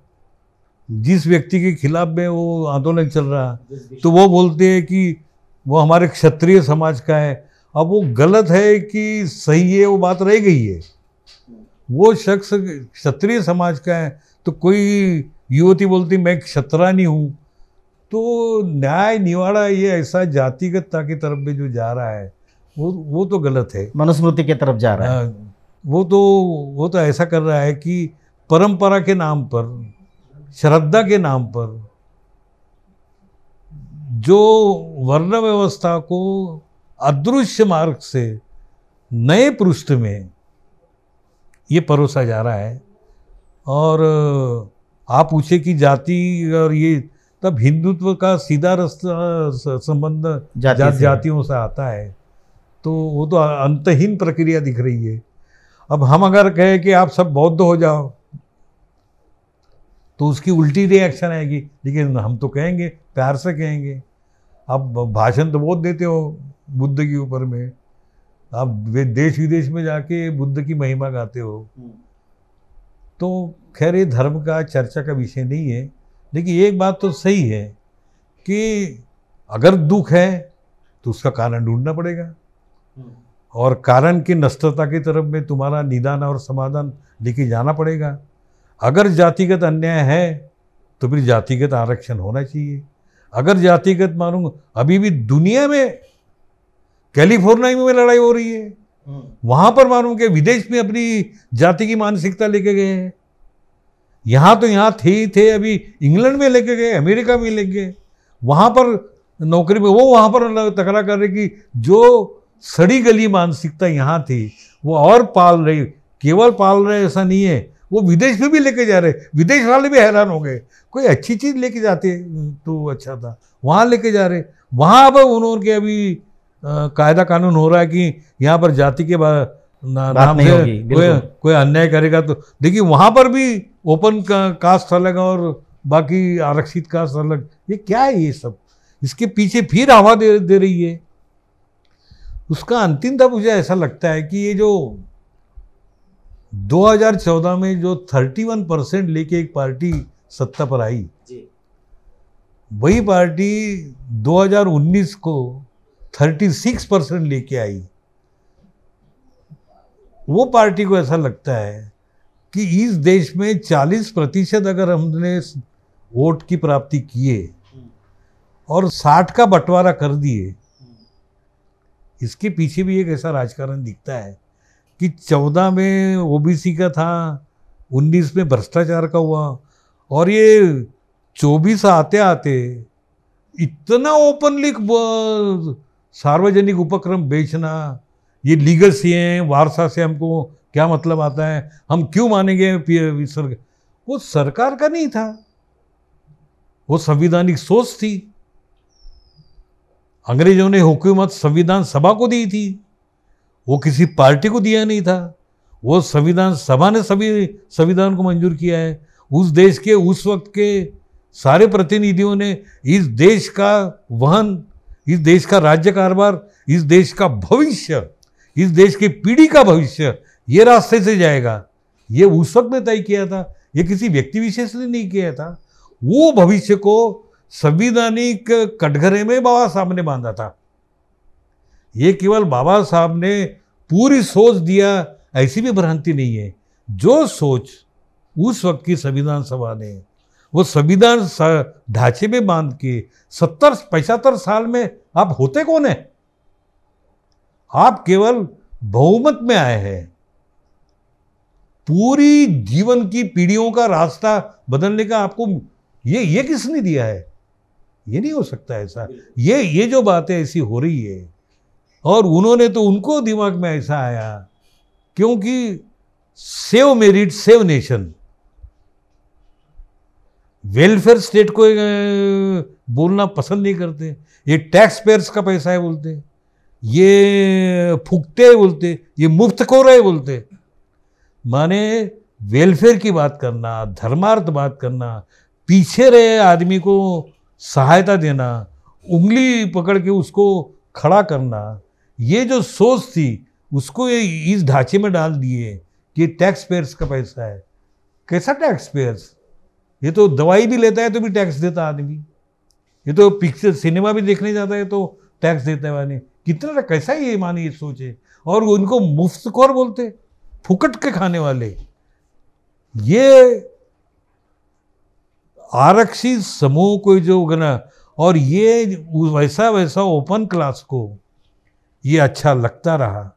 जिस व्यक्ति के खिलाफ में वो आंदोलन चल रहा तो वो बोलते हैं कि वो हमारे क्षत्रिय समाज का है अब वो गलत है कि सही है वो बात रह गई है वो शख्स क्षत्रिय समाज का है तो कोई युवती बोलती मैं क्षत्रानी हूँ तो न्याय निवाड़ा ये ऐसा जातिगतता की तरफ भी जो जा रहा है वो वो तो गलत है मनुस्मृति की तरफ जा रहा है हाँ। वो तो वो तो ऐसा कर रहा है कि परंपरा के नाम पर श्रद्धा के नाम पर जो वर्ण व्यवस्था को अदृश्य मार्ग से नए पृष्ठ में ये परोसा जा रहा है और आप पूछे कि जाति और ये तब हिंदुत्व का सीधा रास्ता संबंध जाति जातियों से आता है तो वो तो अंतहीन प्रक्रिया दिख रही है अब हम अगर कहें कि आप सब बौद्ध हो जाओ तो उसकी उल्टी रिएक्शन आएगी लेकिन हम तो कहेंगे प्यार से कहेंगे आप भाषण तो बहुत देते हो बुद्ध के ऊपर में आप देश विदेश में जाके बुद्ध की महिमा गाते हो हम्म। तो खैर ये धर्म का चर्चा का विषय नहीं है लेकिन एक बात तो सही है कि अगर दुख है तो उसका कारण ढूंढना पड़ेगा हम्म। और कारण की नष्टता की तरफ में तुम्हारा निदान और समाधान लेके जाना पड़ेगा अगर जातिगत अन्याय है तो फिर जातिगत आरक्षण होना चाहिए अगर जातिगत मानूंग अभी भी दुनिया में कैलिफोर्निया में लड़ाई हो रही है हम्म। वहां पर मानूंग कि विदेश में अपनी जाति की मानसिकता लेके गए हैं यहाँ तो यहाँ थे ही थे अभी इंग्लैंड में लेके गए अमेरिका में लेके गए वहाँ पर नौकरी में वो वहाँ पर तकरा कर रहे कि जो सड़ी गली मानसिकता यहाँ थी वो और पाल रही केवल पाल रहे ऐसा नहीं है वो विदेश में भी लेके जा रहे विदेश वाले भी हैरान हो गए कोई अच्छी चीज़ लेके जाते हम्म, तो अच्छा था वहाँ लेके जा रहे वहाँ अब उन्होंने अभी कायदा कानून हो रहा है कि यहाँ पर जाति के ना, नाम से कोई कोई अन्याय करेगा तो देखिए वहाँ पर भी ओपन का, कास्ट अलग और बाकी आरक्षित कास्ट अलग ये क्या है ये सब इसके पीछे फिर हवा दे दे रही है उसका अंतिम तब मुझे ऐसा लगता है कि ये जो 2014 में जो 31 परसेंट लेके एक पार्टी सत्ता पर आई वही पार्टी 2019 को 36 परसेंट लेके आई वो पार्टी को ऐसा लगता है कि इस देश में 40 प्रतिशत अगर हमने वोट की प्राप्ति किए हम्म। और 60 का बंटवारा कर दिए इसके पीछे भी एक ऐसा राजकारण दिखता है कि चौदह में ओबीसी का था उन्नीस में भ्रष्टाचार का हुआ और ये चौबीस आते आते इतना ओपनली सार्वजनिक उपक्रम बेचना ये लीगल सी हैं वारसा से हमको क्या मतलब आता है हम क्यों मानेंगे वो सरकार का नहीं था वो संविधानिक सोच थी अंग्रेजों ने हुकूमत संविधान सभा को दी थी वो किसी पार्टी को दिया नहीं था वो संविधान सभा ने सभी संविधान को मंजूर किया है उस देश के उस वक्त के सारे प्रतिनिधियों ने इस देश का वहन इस देश का राज्य कारोबार इस देश का भविष्य इस देश की पीढ़ी का भविष्य ये रास्ते से जाएगा ये उस वक्त ने तय किया था ये किसी व्यक्ति विशेष ने नहीं किया था वो भविष्य को संविधानिक कटघरे में बाबा साहब ने बांधा था ये केवल बाबा साहब ने पूरी सोच दिया ऐसी भी भ्रांति नहीं है जो सोच उस वक्त की संविधान सभा ने वो संविधान ढांचे में बांध के सत्तर पचहत्तर साल में आप होते कौन है आप केवल बहुमत में आए हैं पूरी जीवन की पीढ़ियों का रास्ता बदलने का आपको ये ये किसने दिया है ये नहीं हो सकता ऐसा ये ये जो बातें ऐसी हो रही है और उन्होंने तो उनको दिमाग में ऐसा आया क्योंकि save merit save nation welfare state को बोलना पसंद नहीं करते ये टैक्स पेयर्स का पैसा है बोलते ये फूकते है बोलते ये मुफ्त को रहे बोलते माने वेलफेयर की बात करना धर्मार्थ बात करना पीछे रहे आदमी को सहायता देना उंगली पकड़ के उसको खड़ा करना ये जो सोच थी उसको ये इस ढांचे में डाल दिए कि टैक्स पेयर्स का पैसा है कैसा टैक्स पेयर्स ये तो दवाई भी लेता है तो भी टैक्स देता आदमी ये तो पिक्चर सिनेमा भी देखने जाता है तो टैक्स देता है माने कितना कैसा ये माने ये सोचे और उनको मुफ्त कौर बोलते फुकट के खाने वाले ये आरक्षित समूह को जो गना और ये वैसा वैसा ओपन क्लास को ये अच्छा लगता रहा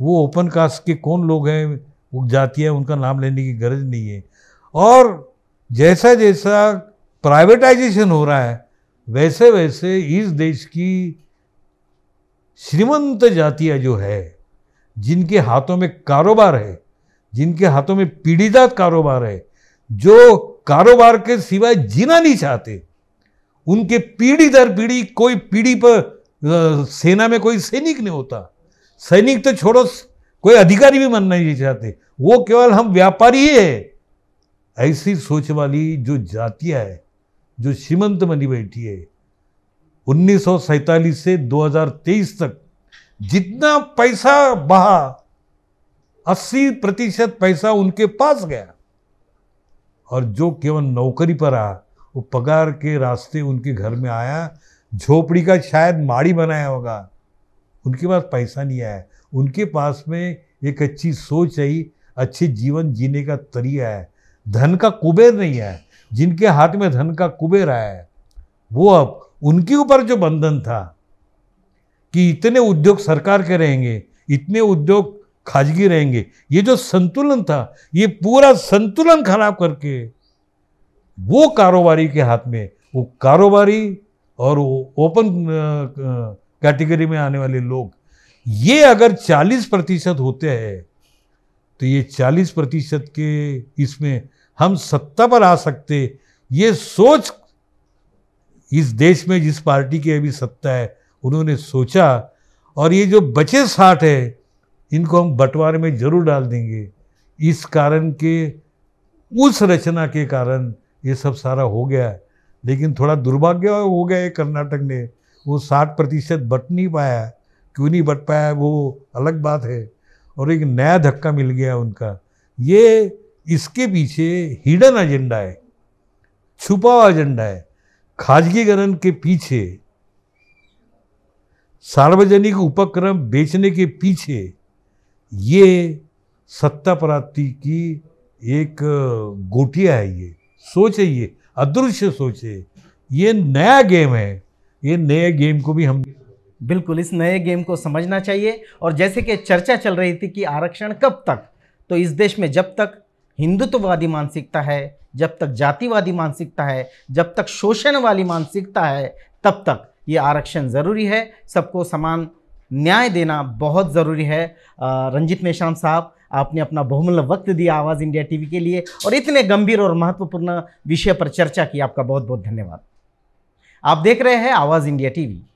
वो ओपन कास्ट के कौन लोग हैं जाती है उनका नाम लेने की गरज नहीं है और जैसा जैसा प्राइवेटाइजेशन हो रहा है वैसे वैसे इस देश की श्रीमंत जातियाँ जो है जिनके हाथों में कारोबार है जिनके हाथों में पीढ़ीदात कारोबार है जो कारोबार के सिवाय जीना नहीं चाहते उनके पीढ़ी दर पीढ़ी कोई पीढ़ी पर सेना में कोई सैनिक नहीं होता सैनिक तो छोड़ो कोई अधिकारी भी मानना नहीं चाहते वो केवल हम व्यापारी है ऐसी सोच वाली जो जातियाँ है जो सीमंत बनी बैठी है उन्नीस से 2023 तक जितना पैसा बहा 80 प्रतिशत पैसा उनके पास गया और जो केवल नौकरी पर आ वो पगार के रास्ते उनके घर में आया झोपड़ी का शायद माड़ी बनाया होगा उनके पास पैसा नहीं आया उनके पास में एक अच्छी सोच है अच्छे जीवन जीने का तरीका है धन का कुबेर नहीं है जिनके हाथ में धन का कुबेर आया है वो अब उनके ऊपर जो बंधन था कि इतने उद्योग सरकार के रहेंगे इतने उद्योग खाजगी रहेंगे ये जो संतुलन था ये पूरा संतुलन खराब करके वो कारोबारी के हाथ में वो कारोबारी और वो ओपन कैटेगरी में आने वाले लोग ये अगर 40 प्रतिशत होते हैं तो ये 40 प्रतिशत के इसमें हम सत्ता पर आ सकते ये सोच इस देश में जिस पार्टी की अभी सत्ता है उन्होंने सोचा और ये जो बचे साठ है इनको हम बंटवारे में जरूर डाल देंगे इस कारण के उस रचना के कारण ये सब सारा हो गया है लेकिन थोड़ा दुर्भाग्य हो गया है कर्नाटक ने वो साठ प्रतिशत बट नहीं पाया क्यों नहीं बट पाया वो अलग बात है और एक नया धक्का मिल गया उनका ये इसके पीछे हिडन एजेंडा है छुपा हुआ एजेंडा है खाजगीकरण के पीछे सार्वजनिक उपक्रम बेचने के पीछे ये सत्ता प्राप्ति की एक गोटिया है ये सोच है ये अदृश्य सोच है ये नया गेम है ये नए गेम को भी हम बिल्कुल इस नए गेम को समझना चाहिए और जैसे कि चर्चा चल रही थी कि आरक्षण कब तक तो इस देश में जब तक हिंदुत्ववादी मानसिकता है जब तक जातिवादी मानसिकता है जब तक शोषण वाली मानसिकता है तब तक ये आरक्षण ज़रूरी है सबको समान न्याय देना बहुत ज़रूरी है रंजित मेश्राम साहब आपने अपना बहुमूल्य वक्त दिया आवाज़ इंडिया टीवी के लिए और इतने गंभीर और महत्वपूर्ण विषय पर चर्चा की आपका बहुत बहुत धन्यवाद आप देख रहे हैं आवाज़ इंडिया टीवी